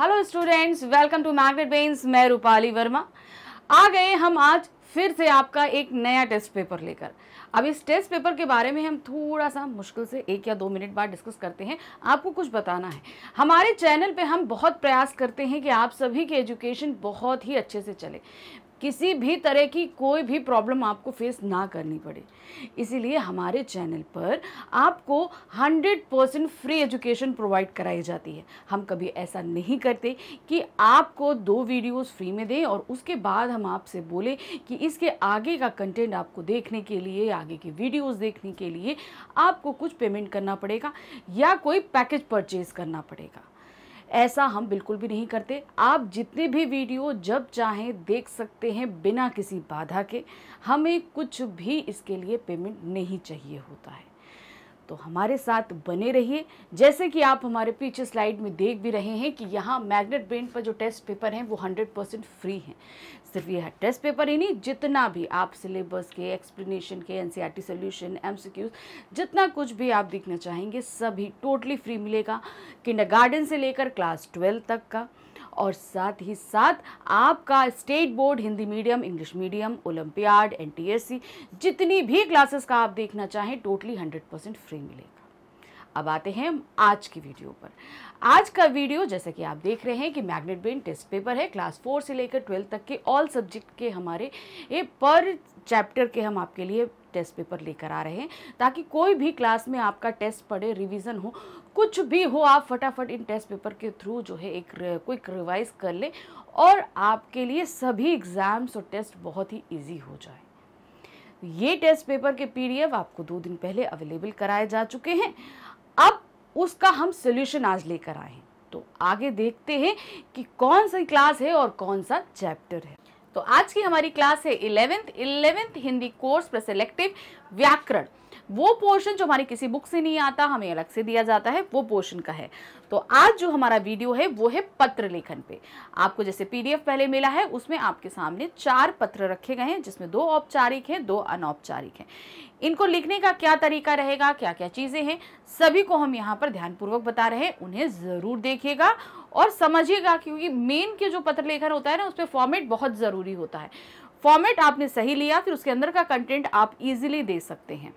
hello students welcome to Magnet Brains मैं रूपाली वर्मा आ गए हम आज फिर से आपका एक नया टेस्ट पेपर लेकर अब इस टेस्ट पेपर के बारे में हम थोड़ा सा मुश्किल से एक या दो मिनट बाद डिस्कस करते हैं आपको कुछ बताना है हमारे चैनल पे हम बहुत प्रयास करते हैं कि आप सभी की एजुकेशन बहुत ही अच्छे से चले किसी भी तरह की कोई भी प्रॉब्लम आपको फेस ना करनी पड़े इसीलिए हमारे चैनल पर आपको 100 परसेंट फ्री एजुकेशन प्रोवाइड कराई जाती है हम कभी ऐसा नहीं करते कि आपको दो वीडियोस फ्री में दें और उसके बाद हम आपसे बोले कि इसके आगे का कंटेंट आपको देखने के लिए आगे की वीडियोस देखने के लिए आपको कुछ पेमेंट करना पड़ेगा या कोई पैकेज परचेज करना पड़ेगा ऐसा हम बिल्कुल भी नहीं करते आप जितने भी वीडियो जब चाहें देख सकते हैं बिना किसी बाधा के हमें कुछ भी इसके लिए पेमेंट नहीं चाहिए होता है तो हमारे साथ बने रहिए जैसे कि आप हमारे पीछे स्लाइड में देख भी रहे हैं कि यहाँ मैग्नेट ब्रेन पर जो टेस्ट पेपर हैं वो 100 परसेंट फ्री हैं सिर्फ यह टेस्ट पेपर ही नहीं जितना भी आप सिलेबस के एक्सप्लेनेशन के एन सी सोल्यूशन एम जितना कुछ भी आप देखना चाहेंगे सभी टोटली फ्री मिलेगा किंडर से लेकर क्लास ट्वेल्व तक का और साथ ही साथ आपका state board Hindi medium English medium Olympiad एन जितनी भी क्लासेस का आप देखना चाहें टोटली हंड्रेड परसेंट फ्री मिलेगा अब आते हैं आज की वीडियो पर आज का वीडियो जैसा कि आप देख रहे हैं कि मैग्नेट ब्रेन टेस्ट पेपर है क्लास फोर से लेकर ट्वेल्थ तक के ऑल सब्जेक्ट के हमारे ये पर चैप्टर के हम आपके लिए टेस्ट पेपर लेकर आ रहे हैं ताकि कोई भी क्लास में आपका टेस्ट पड़े रिवीजन हो कुछ भी हो आप फटाफट इन टेस्ट पेपर के थ्रू जो है एक क्विक रिवाइज कर लें और आपके लिए सभी एग्ज़ाम्स और टेस्ट बहुत ही ईजी हो जाए ये टेस्ट पेपर के पीडीएफ आपको दो दिन पहले अवेलेबल कराए जा चुके हैं अब उसका हम सोल्यूशन आज लेकर आए तो आगे देखते हैं कि कौन सी क्लास है और कौन सा चैप्टर है तो आज की हमारी क्लास है इलेवेंथ इलेवेंथ हिंदी कोर्स पर सेलेक्टिव व्याकरण वो पोर्शन जो हमारी किसी बुक से नहीं आता हमें अलग से दिया जाता है वो पोर्शन का है तो आज जो हमारा वीडियो है वो है पत्र लेखन पे आपको जैसे पीडीएफ पहले मिला है उसमें आपके सामने चार पत्र रखे गए हैं जिसमें दो औपचारिक हैं दो अनौपचारिक हैं इनको लिखने का क्या तरीका रहेगा क्या क्या चीज़ें हैं सभी को हम यहाँ पर ध्यानपूर्वक बता रहे हैं उन्हें ज़रूर देखिएगा और समझिएगा क्योंकि मेन के जो पत्र लेखन होता है ना उस पर फॉर्मेट बहुत ज़रूरी होता है फॉर्मेट आपने सही लिया फिर उसके अंदर का कंटेंट आप इजीली दे सकते हैं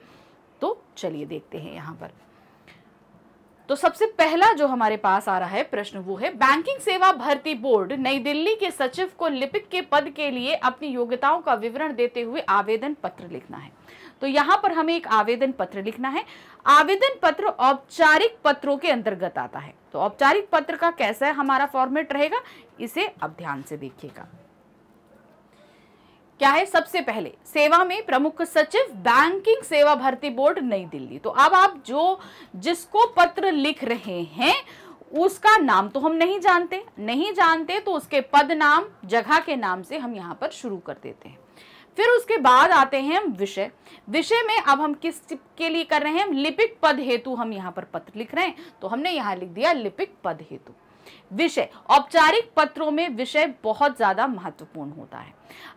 तो चलिए देखते हैं यहां पर तो सबसे पहला जो हमारे पास आ रहा है प्रश्न वो है बैंकिंग सेवा भर्ती बोर्ड नई दिल्ली के सचिव को लिपिक के पद के लिए अपनी योग्यताओं का विवरण देते हुए आवेदन पत्र लिखना है तो यहां पर हमें एक आवेदन पत्र लिखना है आवेदन पत्र औपचारिक पत्रों के अंतर्गत आता है तो औपचारिक पत्र का कैसा है हमारा फॉर्मेट रहेगा इसे अब ध्यान से देखिएगा क्या है सबसे पहले सेवा में प्रमुख सचिव बैंकिंग सेवा भर्ती बोर्ड नई दिल्ली तो अब आप जो जिसको पत्र लिख रहे हैं उसका नाम तो हम नहीं जानते नहीं जानते तो उसके पद नाम जगह के नाम से हम यहाँ पर शुरू कर देते हैं फिर उसके बाद आते हैं हम विषय विषय में अब हम किस के लिए कर रहे हैं लिपिक पद हेतु हम यहाँ पर पत्र लिख रहे हैं तो हमने यहाँ लिख दिया लिपिक पद हेतु विषय औपचारिक पत्रों में विषय बहुत ज़्यादा महत्वपूर्ण होता है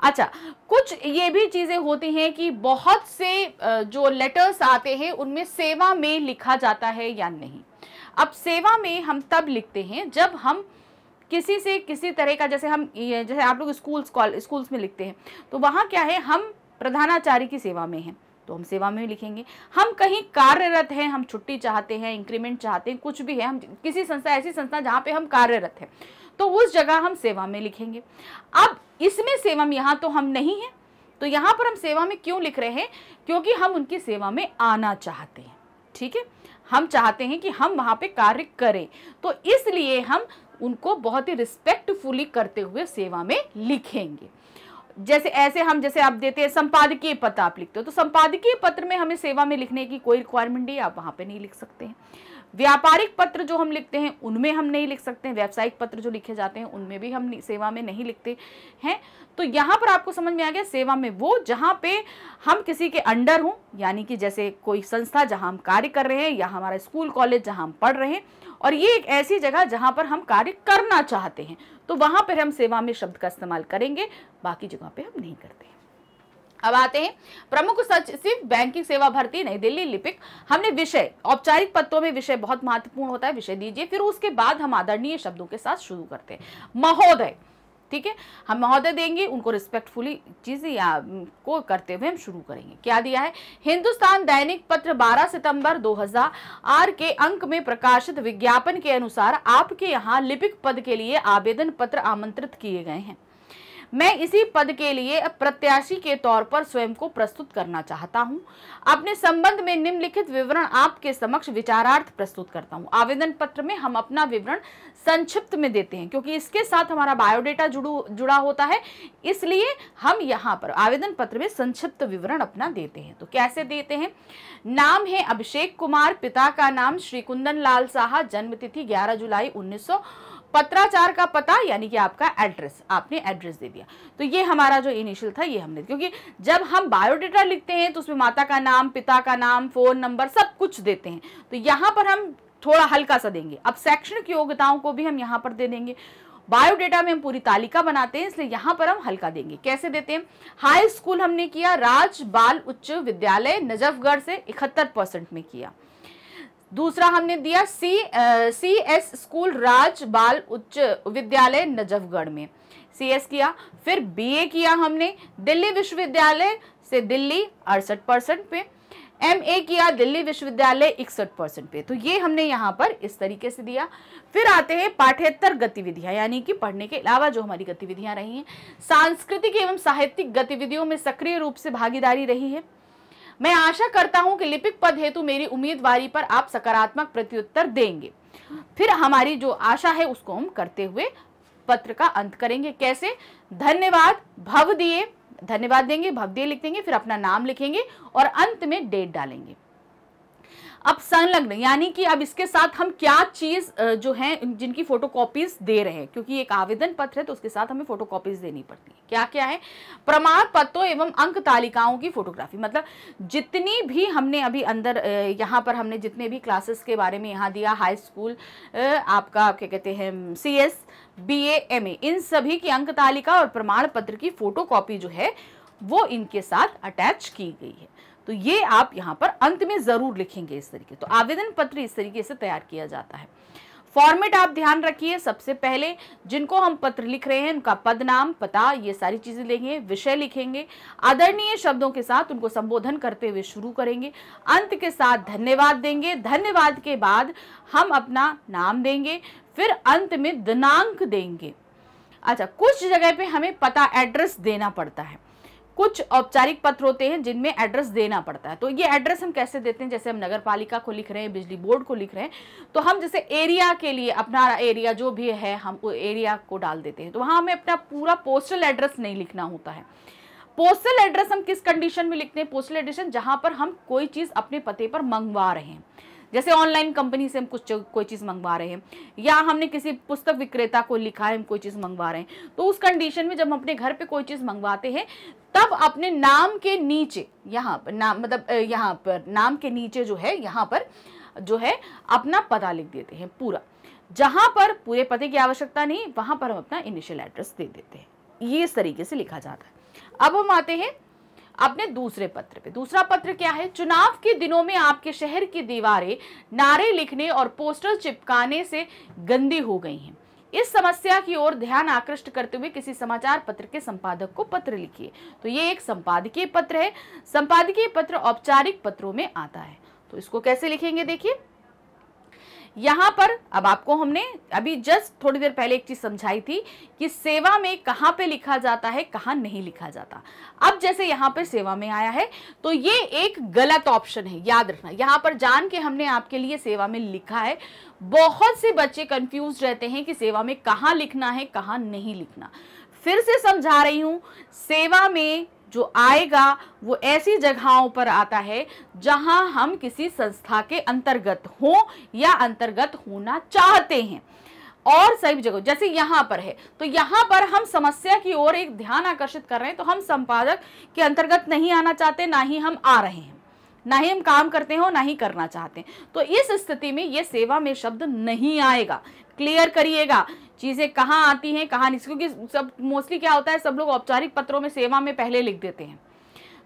अच्छा कुछ ये भी चीज़ें होती हैं कि बहुत से जो लेटर्स आते हैं उनमें सेवा में लिखा जाता है या नहीं अब सेवा में हम तब लिखते हैं जब हम किसी से किसी तरह का जैसे हम जैसे आप लोग स्कूल्स स्कूल्स में लिखते हैं तो वहाँ क्या है हम प्रधानाचार्य की सेवा में हैं तो हम सेवा में लिखेंगे हम कहीं कार्यरत हैं हम छुट्टी चाहते हैं इंक्रीमेंट चाहते हैं कुछ भी है हम किसी संस्था ऐसी संस्था जहाँ पे हम कार्यरत हैं तो उस जगह हम सेवा में लिखेंगे अब इसमें सेवा में यहाँ तो हम नहीं हैं तो यहाँ पर हम सेवा में क्यों लिख रहे हैं क्योंकि हम उनकी सेवा में आना चाहते हैं ठीक है हम चाहते हैं कि हम वहाँ पे कार्य करें तो इसलिए हम उनको बहुत ही रिस्पेक्टफुली करते हुए सेवा में लिखेंगे जैसे ऐसे हम जैसे आप देते हैं संपादकीय पत्र आप लिखते हो तो संपादकीय पत्र में हमें सेवा में लिखने की कोई रिक्वायरमेंट नहीं आप वहाँ पे नहीं लिख सकते हैं व्यापारिक पत्र जो हम लिखते हैं उनमें हम नहीं लिख सकते हैं व्यावसायिक पत्र जो लिखे जाते हैं उनमें भी हम सेवा में नहीं लिखते हैं तो यहाँ पर आपको समझ में आ गया सेवा में वो जहाँ पे हम किसी के अंडर हों यानी कि जैसे कोई संस्था जहाँ हम कार्य कर रहे हैं या हमारा स्कूल कॉलेज जहाँ हम पढ़ रहे हैं और ये एक ऐसी जगह जहाँ पर हम कार्य करना चाहते हैं तो वहां पर हम सेवा में शब्द का इस्तेमाल करेंगे बाकी जगह पर हम नहीं करते अब आते हैं प्रमुख सचिव बैंकिंग सेवा भर्ती नई दिल्ली लिपिक हमने विषय औपचारिक पत्रों में विषय बहुत महत्वपूर्ण होता है विषय दीजिए फिर उसके बाद हम आदरणीय शब्दों के साथ शुरू करते हैं महोदय ठीक है हम महोदय देंगे उनको रिस्पेक्टफुली चीज़ को करते हुए हम शुरू करेंगे क्या दिया है हिंदुस्तान दैनिक पत्र 12 सितंबर 2000 के अंक में प्रकाशित विज्ञापन के अनुसार आपके यहाँ लिपिक पद के लिए आवेदन पत्र आमंत्रित किए गए हैं मैं इसी पद के लिए प्रत्याशी के तौर पर स्वयं को प्रस्तुत करना चाहता हूं अपने संबंध में निम्नलिखित विवरण आपके समक्ष विचारार्थ प्रस्तुत करता हूं आवेदन पत्र में हम अपना विवरण संक्षिप्त में देते हैं क्योंकि इसके साथ हमारा बायोडेटा जुड़ू जुड़ा होता है इसलिए हम यहाँ पर आवेदन पत्र में संक्षिप्त विवरण अपना देते हैं तो कैसे देते हैं नाम है अभिषेक कुमार पिता का नाम श्री कुंदन लाल साहा जन्मतिथि ग्यारह जुलाई उन्नीस पत्राचार का पता यानी कि आपका एड्रेस आपने एड्रेस दे दिया तो ये हमारा जो इनिशियल था ये हमने क्योंकि जब हम बायोडाटा लिखते हैं तो उसमें माता का नाम पिता का नाम फ़ोन नंबर सब कुछ देते हैं तो यहाँ पर हम थोड़ा हल्का सा देंगे अब शैक्षणिक योग्यताओं को भी हम यहाँ पर दे देंगे बायोडाटा में हम पूरी तालिका बनाते हैं इसलिए यहाँ पर हम हल्का देंगे कैसे देते हैं हाई स्कूल हमने किया राज बाल उच्च विद्यालय नजफगढ़ से इकहत्तर में किया दूसरा हमने दिया सी सी एस स्कूल राज बाल उच्च विद्यालय नजफगढ़ में सी एस किया फिर बी ए किया हमने दिल्ली विश्वविद्यालय से दिल्ली अड़सठ परसेंट पे एम ए किया दिल्ली विश्वविद्यालय इकसठ परसेंट पे तो ये हमने यहाँ पर इस तरीके से दिया फिर आते हैं पाठ्यतर गतिविधियाँ यानी कि पढ़ने के अलावा जो हमारी गतिविधियाँ रही हैं सांस्कृतिक एवं साहित्यिक गतिविधियों में सक्रिय रूप से भागीदारी रही है मैं आशा करता हूं कि लिपिक पद हेतु मेरी उम्मीदवारी पर आप सकारात्मक प्रत्युत्तर देंगे फिर हमारी जो आशा है उसको हम करते हुए पत्र का अंत करेंगे कैसे धन्यवाद भव दिए धन्यवाद देंगे भव दिए लिख देंगे फिर अपना नाम लिखेंगे और अंत में डेट डालेंगे अब संलग्न यानी कि अब इसके साथ हम क्या चीज़ जो है जिनकी फोटो दे रहे हैं क्योंकि एक आवेदन पत्र है तो उसके साथ हमें फोटो देनी पड़ती है क्या क्या है प्रमाण पत्रों एवं अंक तालिकाओं की फोटोग्राफी मतलब जितनी भी हमने अभी अंदर यहाँ पर हमने जितने भी क्लासेस के बारे में यहाँ दिया हाई स्कूल आपका क्या कहते हैं C S B M A इन सभी की अंक तालिका और प्रमाण पत्र की फोटोकॉपी जो है वो इनके साथ अटैच की गई है तो ये आप यहाँ पर अंत में ज़रूर लिखेंगे इस तरीके तो आवेदन पत्र इस तरीके से तैयार किया जाता है फॉर्मेट आप ध्यान रखिए सबसे पहले जिनको हम पत्र लिख रहे हैं उनका पद नाम पता ये सारी चीज़ें लिखेंगे विषय लिखेंगे आदरणीय शब्दों के साथ उनको संबोधन करते हुए शुरू करेंगे अंत के साथ धन्यवाद देंगे धन्यवाद के बाद हम अपना नाम देंगे फिर अंत में दिनांक देंगे अच्छा कुछ जगह पे हमें पता एड्रेस देना पड़ता है कुछ औपचारिक पत्र होते हैं जिनमें एड्रेस देना पड़ता है तो ये एड्रेस हम कैसे देते हैं जैसे हम नगर पालिका को लिख रहे हैं बिजली बोर्ड को लिख रहे हैं तो हम जैसे एरिया के लिए अपना एरिया जो भी है हम एरिया को डाल देते हैं तो वहाँ हमें अपना पूरा पोस्टल एड्रेस नहीं लिखना होता है पोस्टल एड्रेस हम किस कंडीशन में लिखते हैं पोस्टल एड्रेस जहाँ पर हम कोई चीज़ अपने पते पर मंगवा रहे हैं जैसे ऑनलाइन कंपनी से हम कुछ कोई चीज़ मंगवा रहे हैं या हमने किसी पुस्तक विक्रेता को लिखा है हम कोई चीज़ मंगवा रहे हैं तो उस कंडीशन में जब हम अपने घर पर कोई चीज़ मंगवाते हैं तब अपने नाम के नीचे यहाँ पर नाम मतलब यहाँ पर नाम के नीचे जो है यहाँ पर जो है अपना पता लिख देते हैं पूरा जहाँ पर पूरे पते की आवश्यकता नहीं वहाँ पर हम अपना इनिशियल एड्रेस दे देते हैं ये इस तरीके से लिखा जाता है अब हम आते हैं अपने दूसरे पत्र पे दूसरा पत्र क्या है चुनाव के दिनों में आपके शहर की दीवारें नारे लिखने और पोस्टर चिपकाने से गंदी हो गई हैं इस समस्या की ओर ध्यान आकृष्ट करते हुए किसी समाचार पत्र के संपादक को पत्र लिखिए तो ये एक संपादकीय पत्र है संपादकीय पत्र औपचारिक पत्रों में आता है तो इसको कैसे लिखेंगे देखिए यहाँ पर अब आपको हमने अभी जस्ट थोड़ी देर पहले एक चीज़ समझाई थी कि सेवा में कहाँ पे लिखा जाता है कहाँ नहीं लिखा जाता अब जैसे यहाँ पर सेवा में आया है तो ये एक गलत ऑप्शन है याद रखना यहाँ पर जान के हमने आपके लिए सेवा में लिखा है बहुत से बच्चे कंफ्यूज रहते हैं कि सेवा में कहाँ लिखना है कहाँ नहीं लिखना फिर से समझा रही हूँ सेवा में जो आएगा वो ऐसी जगहों पर आता है जहां हम किसी संस्था के अंतर्गत हों या अंतर्गत होना चाहते हैं और सभी जगह जैसे यहाँ पर है तो यहाँ पर हम समस्या की ओर एक ध्यान आकर्षित कर रहे हैं तो हम संपादक के अंतर्गत नहीं आना चाहते ना ही हम आ रहे हैं ना ही हम काम करते हैं और ना ही करना चाहते हैं तो इस स्थिति में ये सेवा में शब्द नहीं आएगा क्लियर करिएगा चीज़ें कहाँ आती हैं कहाँ नहीं क्योंकि सब मोस्टली क्या होता है सब लोग औपचारिक पत्रों में सेवा में पहले लिख देते हैं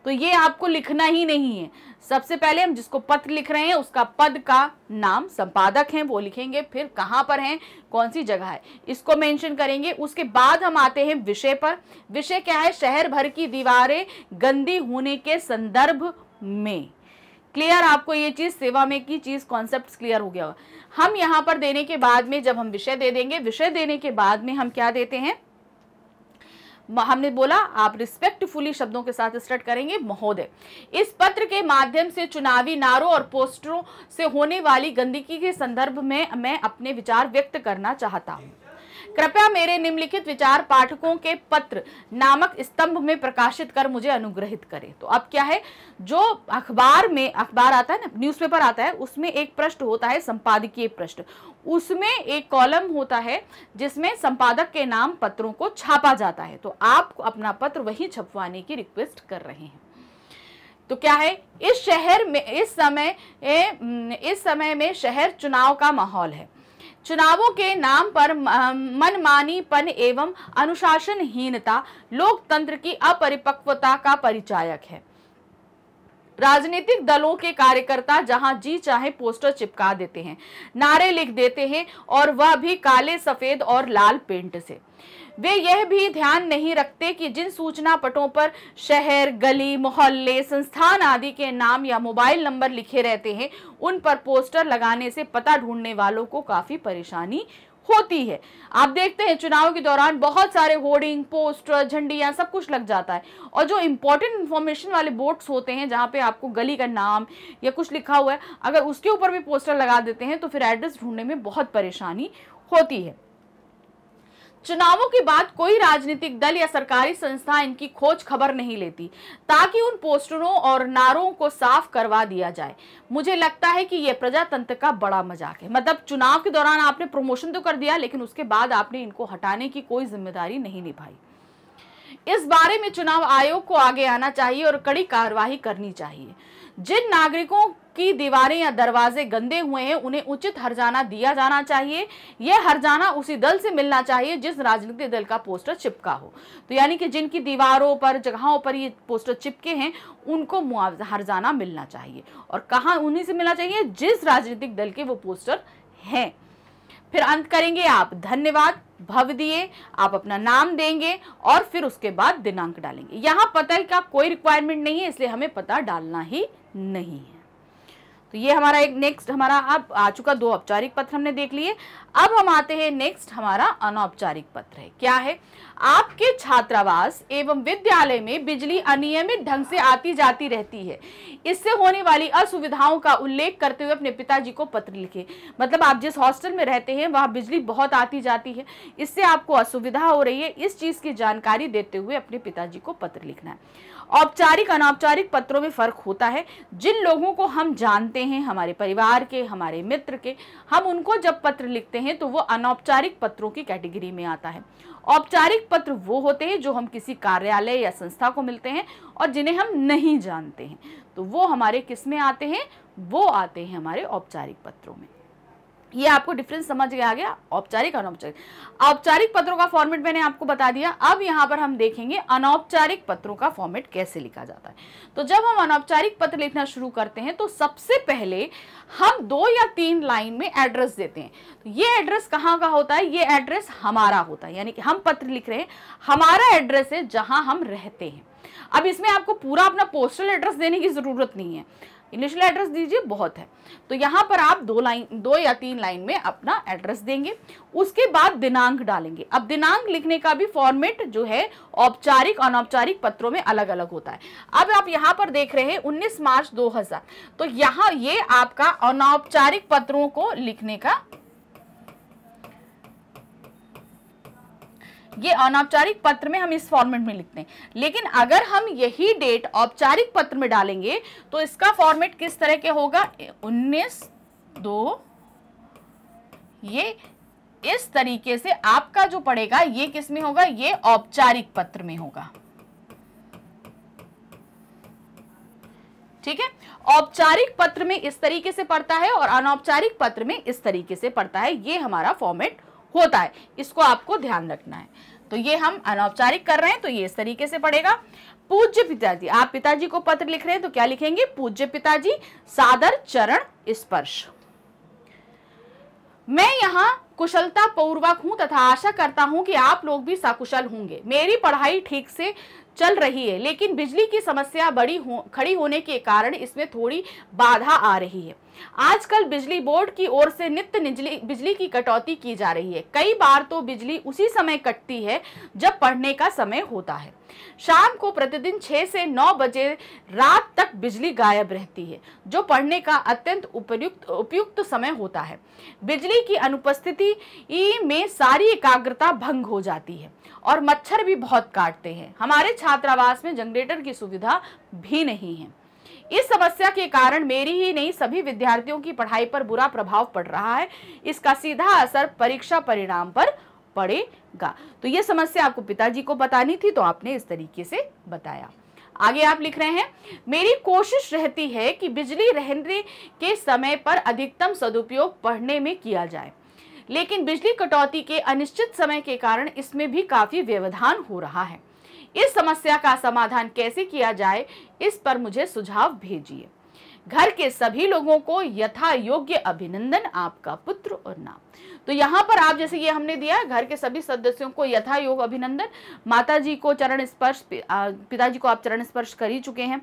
तो ये आपको लिखना ही नहीं है सबसे पहले हम जिसको पत्र लिख रहे हैं उसका पद का नाम संपादक है वो लिखेंगे फिर कहाँ पर हैं कौन सी जगह है इसको मेंशन करेंगे उसके बाद हम आते हैं विषय पर विषय क्या है शहर भर की दीवारें गंदी होने के संदर्भ में क्लियर आपको ये चीज़ सेवा में की चीज़ कॉन्सेप्ट क्लियर हो गया हम यहाँ पर देने के बाद में जब हम विषय दे देंगे विषय देने के बाद में हम क्या देते हैं हमने बोला आप रिस्पेक्टफुली शब्दों के साथ स्टार्ट करेंगे महोदय इस पत्र के माध्यम से चुनावी नारों और पोस्टरों से होने वाली गंदगी के संदर्भ में मैं अपने विचार व्यक्त करना चाहता हूँ कृपया मेरे निम्नलिखित विचार पाठकों के पत्र नामक स्तंभ में प्रकाशित कर मुझे अनुग्रहित करें तो अब क्या है जो अखबार में अखबार आता है ना न्यूज़पेपर आता है उसमें एक पृष्ठ होता है संपादकीय पृष्ठ उसमें एक कॉलम होता है जिसमें संपादक के नाम पत्रों को छापा जाता है तो आप अपना पत्र वहीं छपवाने की रिक्वेस्ट कर रहे हैं तो क्या है इस शहर में इस समय ए, इस समय में शहर चुनाव का माहौल है चुनावों के नाम पर मनमानीपन एवं अनुशासनहीनता लोकतंत्र की अपरिपक्वता का परिचायक है राजनीतिक दलों के कार्यकर्ता जहां जी चाहे पोस्टर चिपका देते हैं नारे लिख देते हैं और वह भी काले सफेद और लाल पेंट से वे यह भी ध्यान नहीं रखते कि जिन सूचना पटों पर शहर गली मोहल्ले संस्थान आदि के नाम या मोबाइल नंबर लिखे रहते हैं उन पर पोस्टर लगाने से पता ढूंढने वालों को काफ़ी परेशानी होती है आप देखते हैं चुनाव के दौरान बहुत सारे होर्डिंग पोस्टर झंडियाँ सब कुछ लग जाता है और जो इम्पोर्टेंट इन्फॉर्मेशन वाले बोर्ड्स होते हैं जहाँ पे आपको गली का नाम या कुछ लिखा हुआ है अगर उसके ऊपर भी पोस्टर लगा देते हैं तो फिर एड्रेस ढूंढने में बहुत परेशानी होती है चुनावों के बाद कोई राजनीतिक दल या सरकारी संस्था इनकी खोज खबर नहीं लेती ताकि उन पोस्टरों और नारों को साफ करवा दिया जाए मुझे लगता है कि यह प्रजातंत्र का बड़ा मजाक है मतलब चुनाव के दौरान आपने प्रमोशन तो कर दिया लेकिन उसके बाद आपने इनको हटाने की कोई जिम्मेदारी नहीं निभाई इस बारे में चुनाव आयोग को आगे आना चाहिए और कड़ी कार्यवाही करनी चाहिए जिन नागरिकों की दीवारें या दरवाजे गंदे हुए हैं उन्हें उचित हरजाना दिया जाना चाहिए यह हरजाना उसी दल से मिलना चाहिए जिस राजनीतिक दल का पोस्टर चिपका हो तो यानी कि जिनकी दीवारों पर जगहों पर ये पोस्टर चिपके हैं उनको मुआवजा हरजाना मिलना चाहिए और कहाँ उन्हीं से मिलना चाहिए जिस राजनीतिक दल के वो पोस्टर हैं फिर अंत करेंगे आप धन्यवाद भव दिए आप अपना नाम देंगे और फिर उसके बाद दिनांक डालेंगे यहाँ पता का कोई रिक्वायरमेंट नहीं है इसलिए हमें पता डालना ही नहीं है तो ये हमारा एक नेक्स्ट हमारा अब आ चुका दो औपचारिक पत्र हमने देख लिए अब हम आते हैं नेक्स्ट हमारा अनौपचारिक पत्र है क्या है आप आपके छात्रावास एवं विद्यालय में बिजली अनियमित ढंग से आती जाती रहती है इससे होने वाली असुविधाओं का उल्लेख करते हुए अपने पिताजी को पत्र लिखे मतलब आप जिस हॉस्टल में रहते हैं वहाँ बिजली बहुत आती जाती है इससे आपको असुविधा हो रही है इस चीज़ की जानकारी देते हुए अपने पिताजी को पत्र लिखना है औपचारिक अनौपचारिक पत्रों में फ़र्क होता है जिन लोगों को हम जानते हैं हमारे परिवार के हमारे मित्र के हम उनको जब पत्र लिखते हैं तो वो अनौपचारिक पत्रों की कैटेगरी में आता है औपचारिक पत्र वो होते हैं जो हम किसी कार्यालय या संस्था को मिलते हैं और जिन्हें हम नहीं जानते हैं तो वो हमारे किस में आते हैं वो आते हैं हमारे औपचारिक पत्रों में ये आपको डिफरेंस समझ गया गया औपचारिक अनौपचारिक औपचारिक पत्रों का फॉर्मेट मैंने आपको बता दिया अब यहाँ पर हम देखेंगे अनौपचारिक पत्रों का फॉर्मेट कैसे लिखा जाता है तो जब हम अनौपचारिक पत्र लिखना शुरू करते हैं तो सबसे पहले हम दो या तीन लाइन में एड्रेस देते हैं तो ये एड्रेस कहाँ का होता है ये एड्रेस हमारा होता है यानी कि हम पत्र लिख रहे हैं हमारा एड्रेस है जहाँ हम रहते हैं अब इसमें आपको पूरा अपना पोस्टल एड्रेस देने की ज़रूरत नहीं है इनिशियल एड्रेस दीजिए बहुत है तो यहाँ पर आप दो लाइन दो या तीन लाइन में अपना एड्रेस देंगे उसके बाद दिनांक डालेंगे अब दिनांक लिखने का भी फॉर्मेट जो है औपचारिक अनौपचारिक पत्रों में अलग अलग होता है अब आप यहाँ पर देख रहे हैं 19 मार्च 2000 तो यहाँ ये आपका अनौपचारिक पत्रों को लिखने का ये अनौपचारिक पत्र में हम इस फॉर्मेट में लिखते हैं लेकिन अगर हम यही डेट औपचारिक पत्र में डालेंगे तो इसका फॉर्मेट किस तरह के होगा उन्नीस दो ये इस तरीके से आपका जो पड़ेगा ये किस में होगा ये औपचारिक पत्र में होगा ठीक है औपचारिक पत्र में इस तरीके से पड़ता है और अनौपचारिक पत्र में इस तरीके से पड़ता है ये हमारा फॉर्मेट होता है इसको आपको ध्यान रखना है तो ये हम अनौपचारिक कर रहे हैं तो ये इस तरीके से पड़ेगा पूज्य पिताजी आप पिताजी को पत्र लिख रहे हैं तो क्या लिखेंगे पूज्य पिताजी सादर चरण स्पर्श मैं यहाँ कुशलता पूर्वक हूँ तथा आशा करता हूँ कि आप लोग भी सकुशल होंगे मेरी पढ़ाई ठीक से चल रही है लेकिन बिजली की समस्या बड़ी हो खड़ी होने के कारण इसमें थोड़ी बाधा आ रही है आजकल बिजली बोर्ड की ओर से नित्य बिजली की कटौती की जा रही है कई बार तो बिजली उसी समय कटती है जब पढ़ने का समय होता है शाम को प्रतिदिन 6 से 9 बजे रात तक बिजली गायब रहती है जो पढ़ने का अत्यंत उपयुक्त उपयुक्त समय होता है बिजली की अनुपस्थिति में सारी एकाग्रता भंग हो जाती है और मच्छर भी बहुत काटते हैं हमारे छात्रावास में जनरेटर की सुविधा भी नहीं है इस समस्या के कारण मेरी ही नहीं सभी विद्यार्थियों की पढ़ाई पर बुरा प्रभाव पड़ रहा है इसका सीधा असर परीक्षा परिणाम पर पड़ेगा तो ये समस्या आपको पिताजी को बतानी थी तो आपने इस तरीके से बताया आगे आप लिख रहे हैं मेरी कोशिश रहती है कि बिजली रहने के समय पर अधिकतम सदुपयोग पढ़ने में किया जाए लेकिन बिजली कटौती के अनिश्चित समय के कारण इसमें भी काफ़ी व्यवधान हो रहा है इस समस्या का समाधान कैसे किया जाए इस पर मुझे सुझाव भेजिए घर के सभी लोगों को यथा योग्य अभिनंदन आपका पुत्र और नाम तो यहाँ पर आप जैसे ये हमने दिया घर के सभी सदस्यों को यथा योग अभिनंदन माता जी को चरण स्पर्श पिताजी को आप चरण स्पर्श कर ही चुके हैं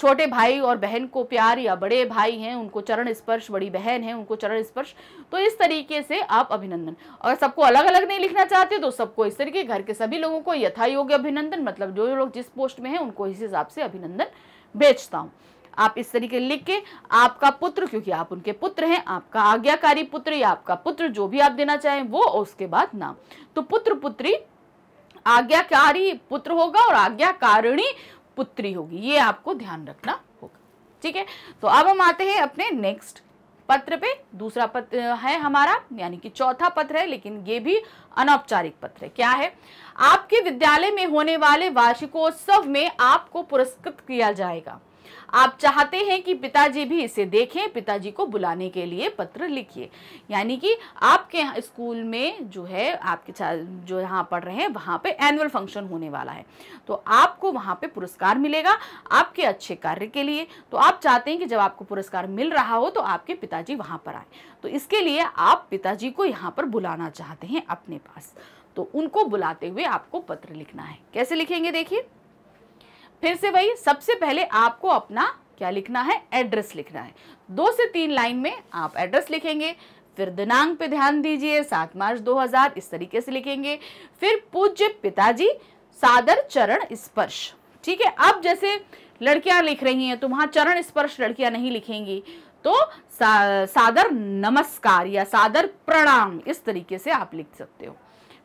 छोटे भाई और बहन को प्यार या बड़े भाई हैं उनको चरण स्पर्श बड़ी बहन है उनको चरण स्पर्श तो इस तरीके से आप अभिनंदन और सबको अलग अलग नहीं लिखना चाहते तो सबको इस तरीके घर के सभी लोगों को यथा योग्य अभिनंदन मतलब जो लोग जिस पोस्ट में है उनको इस हिसाब से अभिनंदन भेजता हूँ आप इस तरीके लिख के आपका पुत्र क्योंकि आप उनके पुत्र हैं आपका आज्ञाकारी पुत्र या आपका पुत्र जो भी आप देना चाहें वो उसके बाद नाम तो पुत्र पुत्री आज्ञाकारी पुत्र होगा और आज्ञाकारिणी पुत्री होगी ये आपको ध्यान रखना होगा ठीक है तो अब हम आते हैं अपने नेक्स्ट पत्र पे दूसरा पत्र है हमारा यानी कि चौथा पत्र है लेकिन ये भी अनौपचारिक पत्र है क्या है आपके विद्यालय में होने वाले वार्षिकोत्सव में आपको पुरस्कृत किया जाएगा आप चाहते हैं कि पिताजी भी इसे देखें पिताजी को बुलाने के लिए पत्र लिखिए यानी कि आपके स्कूल में जो है आपके जो यहाँ पढ़ रहे हैं वहाँ पे एनुअल फंक्शन होने वाला है तो आपको वहाँ पे पुरस्कार मिलेगा आपके अच्छे कार्य के लिए तो आप चाहते हैं कि जब आपको पुरस्कार मिल रहा हो तो आपके पिताजी वहाँ पर आए तो इसके लिए आप पिताजी को यहाँ पर बुलाना चाहते हैं अपने पास तो उनको बुलाते हुए आपको पत्र लिखना है कैसे लिखेंगे देखिए फिर से वही सबसे पहले आपको अपना क्या लिखना है एड्रेस लिखना है दो से तीन लाइन में आप एड्रेस लिखेंगे फिर दिनांक पे ध्यान दीजिए सात मार्च 2000 इस तरीके से लिखेंगे फिर पूज्य पिताजी सादर चरण स्पर्श ठीक है अब जैसे लड़कियां लिख रही हैं तो वहां चरण स्पर्श लड़कियां नहीं लिखेंगी तो सा, सादर नमस्कार या सादर प्रणाम इस तरीके से आप लिख सकते हो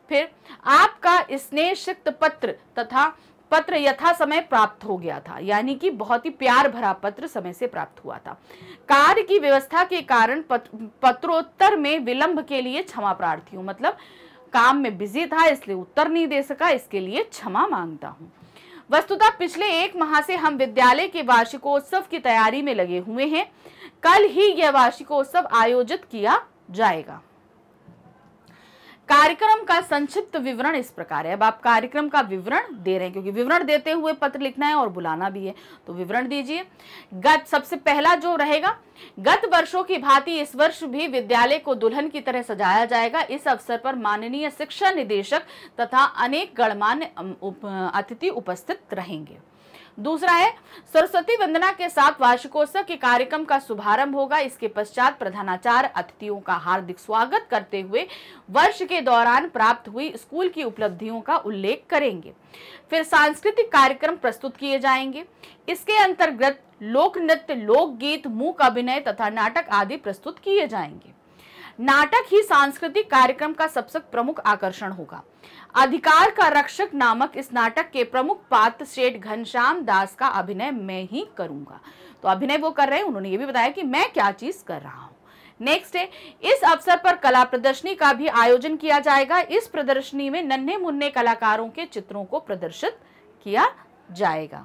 फिर आपका स्नेह पत्र तथा पत्र यथा समय प्राप्त हो गया था यानी कि बहुत ही प्यार भरा पत्र समय से प्राप्त हुआ था कार्य की व्यवस्था के कारण पत्रोत्तर में विलंब के लिए क्षमा प्रार्थी हूँ मतलब काम में बिजी था इसलिए उत्तर नहीं दे सका इसके लिए क्षमा मांगता हूँ वस्तुतः पिछले एक माह से हम विद्यालय के वार्षिकोत्सव की तैयारी में लगे हुए हैं कल ही यह वार्षिकोत्सव आयोजित किया जाएगा कार्यक्रम का संक्षिप्त विवरण इस प्रकार है अब आप कार्यक्रम का विवरण दे रहे हैं क्योंकि विवरण देते हुए पत्र लिखना है और बुलाना भी है तो विवरण दीजिए गत सबसे पहला जो रहेगा गत वर्षों की भांति इस वर्ष भी विद्यालय को दुल्हन की तरह सजाया जाएगा इस अवसर पर माननीय शिक्षा निदेशक तथा अनेक गणमान्य अतिथि उपस्थित रहेंगे दूसरा है सरस्वती वंदना के साथ वार्षिकोत्सव के कार्यक्रम का शुभारंभ होगा इसके पश्चात प्रधानाचार्य अतिथियों का हार्दिक स्वागत करते हुए वर्ष के दौरान प्राप्त हुई स्कूल की उपलब्धियों का उल्लेख करेंगे फिर सांस्कृतिक कार्यक्रम प्रस्तुत किए जाएंगे इसके अंतर्गत लोक नृत्य लोकगीत मूक अभिनय तथा नाटक आदि प्रस्तुत किए जाएंगे नाटक ही सांस्कृतिक कार्यक्रम का सबसे प्रमुख आकर्षण होगा अधिकार का रक्षक नामक इस नाटक के प्रमुख पात्र शेठ घनश्याम दास का अभिनय मैं ही करूंगा तो अभिनय वो कर रहे हैं उन्होंने ये भी बताया कि मैं क्या चीज कर रहा हूँ नेक्स्ट है इस अवसर पर कला प्रदर्शनी का भी आयोजन किया जाएगा इस प्रदर्शनी में नन्हे मुन्ने कलाकारों के चित्रों को प्रदर्शित किया जाएगा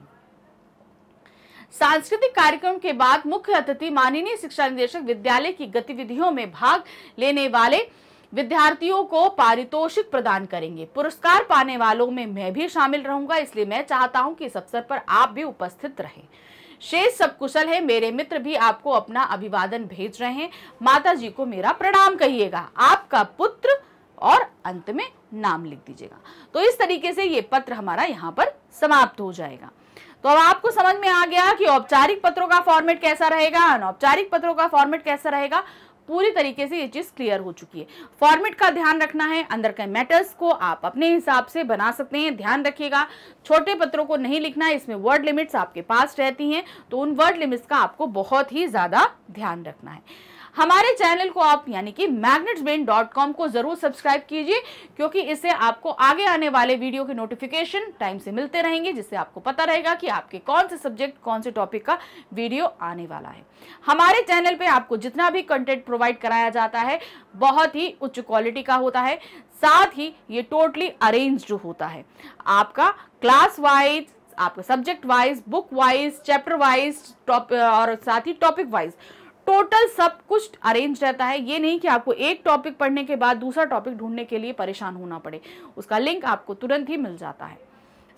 सांस्कृतिक कार्यक्रम के बाद मुख्य अतिथि माननीय शिक्षा निदेशक विद्यालय की गतिविधियों में भाग लेने वाले विद्यार्थियों को पारितोषिक प्रदान करेंगे पुरस्कार पाने वालों में मैं भी शामिल रहूंगा इसलिए मैं चाहता हूं कि इस अवसर पर आप भी उपस्थित रहें शेष सब कुशल है मेरे मित्र भी आपको अपना अभिवादन भेज रहे हैं माता जी को मेरा प्रणाम कहिएगा आपका पुत्र और अंत में नाम लिख दीजिएगा तो इस तरीके से ये पत्र हमारा यहाँ पर समाप्त हो जाएगा तो अब आपको समझ में आ गया कि औपचारिक पत्रों का फॉर्मेट कैसा रहेगा अनौपचारिक पत्रों का फॉर्मेट कैसा रहेगा पूरी तरीके से ये चीज़ क्लियर हो चुकी है फॉर्मेट का ध्यान रखना है अंदर के मैटर्स को आप अपने हिसाब से बना सकते हैं ध्यान रखिएगा छोटे पत्रों को नहीं लिखना है इसमें वर्ड लिमिट्स आपके पास रहती हैं तो उन वर्ड लिमिट्स का आपको बहुत ही ज़्यादा ध्यान रखना है हमारे चैनल को आप यानी कि कॉम को ज़रूर सब्सक्राइब कीजिए क्योंकि इससे आपको आगे आने वाले वीडियो के नोटिफिकेशन टाइम से मिलते रहेंगे जिससे आपको पता रहेगा कि आपके कौन से सब्जेक्ट कौन से टॉपिक का वीडियो आने वाला है हमारे चैनल पर आपको जितना भी कंटेंट प्रोवाइड कराया जाता है बहुत ही उच्च क्वालिटी का होता है साथ ही ये टोटली अरेंज्ड होता है आपका क्लास वाइज आपका subject wise book wise chapter wise top और साथ ही टॉपिक वाइज टोटल सब कुछ अरेंज रहता है ये नहीं कि आपको एक टॉपिक पढ़ने के बाद दूसरा टॉपिक ढूंढने के लिए परेशान होना पड़े उसका लिंक आपको तुरंत ही मिल जाता है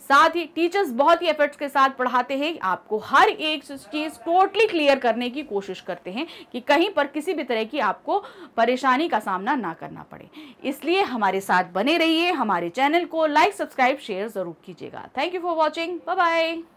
साथ ही टीचर्स बहुत ही एफर्ट्स के साथ पढ़ाते हैं आपको हर एक चीज़ टोटली क्लियर करने की कोशिश करते हैं कि कहीं पर किसी भी तरह की आपको परेशानी का सामना ना करना पड़े इसलिए हमारे साथ बने रहिए हमारे चैनल को लाइक सब्सक्राइब शेयर ज़रूर कीजिएगा thank you for watching bye